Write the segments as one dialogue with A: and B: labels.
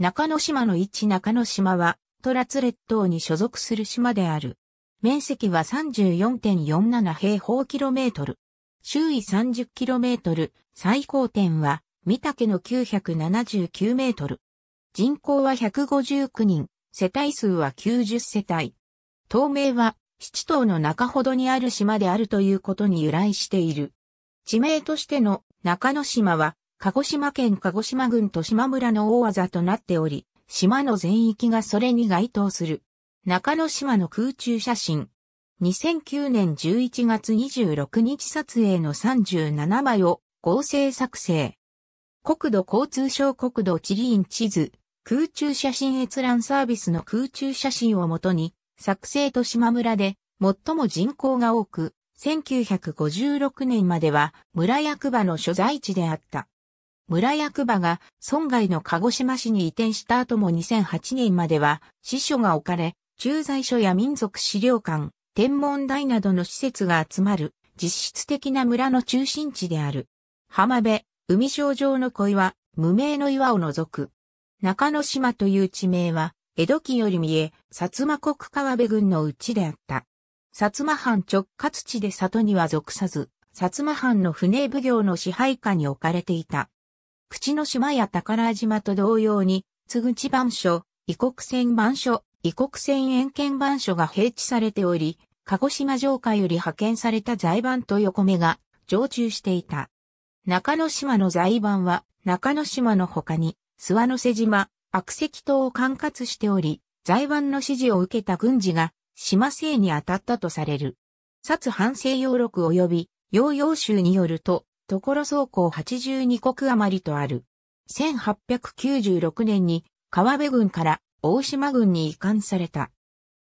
A: 中之島の一中之島は、トラツ列島に所属する島である。面積は34.47平方キロメートル。周囲30キロメートル、最高点は、三岳の979メートル。人口は159人、世帯数は90世帯。島名は、七島の中ほどにある島であるということに由来している。地名としての中之島は、鹿児島県鹿児島郡と島村の大技となっており、島の全域がそれに該当する。中野島の空中写真。2009年11月26日撮影の37枚を合成作成。国土交通省国土地理院地図、空中写真閲覧サービスの空中写真をもとに、作成と島村で最も人口が多く、1956年までは村役場の所在地であった。村役場が村外の鹿児島市に移転した後も2008年までは支所が置かれ、駐在所や民族資料館、天文台などの施設が集まる実質的な村の中心地である。浜辺、海上上の小岩、無名の岩を除く。中之島という地名は、江戸期より見え、薩摩国川辺郡のうちであった。薩摩藩直轄地で里には属さず、薩摩藩の船奉行の支配下に置かれていた。口の島や宝島と同様に、津口番所、異国船番所、異国船沿見番所が併置されており、鹿児島城下より派遣された財番と横目が常駐していた。中之島の財番は、中之島の他に、諏訪の瀬島、悪石島を管轄しており、財番の指示を受けた軍事が、島西に当たったとされる。薩反省要録及び、洋洋州によると、ところ走行82国余りとある。1896年に川辺郡から大島郡に移管された。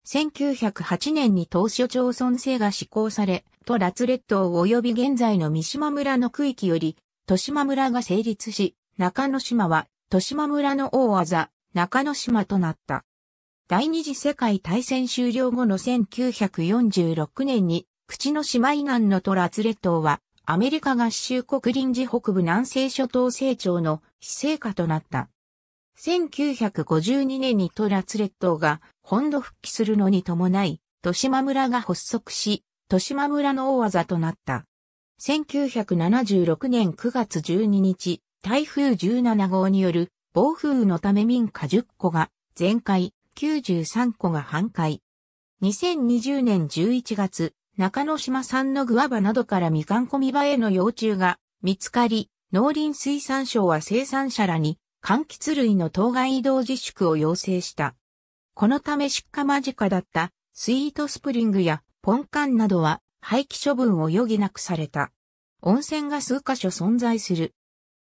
A: 1908年に当初町村制が施行され、都ラツレ島及び現在の三島村の区域より、豊島村が成立し、中野島は豊島村の大技、中野島となった。第二次世界大戦終了後の1946年に、口の島以南の都ラツレ島は、アメリカ合衆国臨時北部南西諸島成長の非成果となった。1952年にトラツ列島が本土復帰するのに伴い、豊島村が発足し、豊島村の大技となった。1976年9月12日、台風17号による暴風雨のため民家10戸が全壊、93戸が半壊。2020年11月、中之島産のグアバなどからみかんコミバへの幼虫が見つかり、農林水産省は生産者らに柑橘類の当該移動自粛を要請した。このため出荷間近だったスイートスプリングやポンカンなどは廃棄処分を余儀なくされた。温泉が数箇所存在する。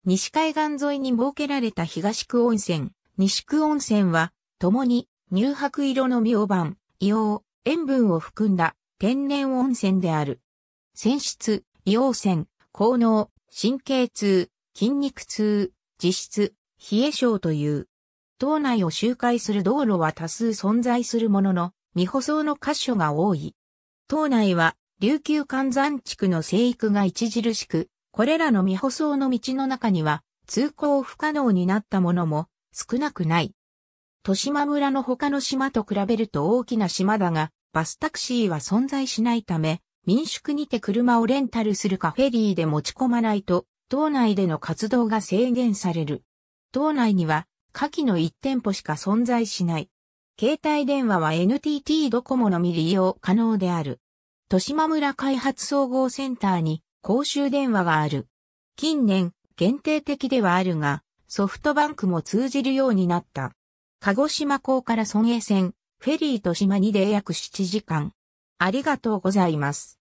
A: 西海岸沿いに設けられた東区温泉、西区温泉は、共に乳白色のバ板、硫黄、塩分を含んだ天然温泉である。泉質、硫黄泉、効能、神経痛、筋肉痛、実質、冷え症という。島内を周回する道路は多数存在するものの、未舗装の箇所が多い。島内は、琉球関山地区の生育が著しく、これらの未舗装の道の中には、通行不可能になったものも少なくない。豊島村の他の島と比べると大きな島だが、バスタクシーは存在しないため、民宿にて車をレンタルするかフェリーで持ち込まないと、島内での活動が制限される。島内には、下記の1店舗しか存在しない。携帯電話は NTT ドコモのみ利用可能である。豊島村開発総合センターに公衆電話がある。近年、限定的ではあるが、ソフトバンクも通じるようになった。鹿児島港から村営線、フェリーと島にで約7時間。ありがとうございます。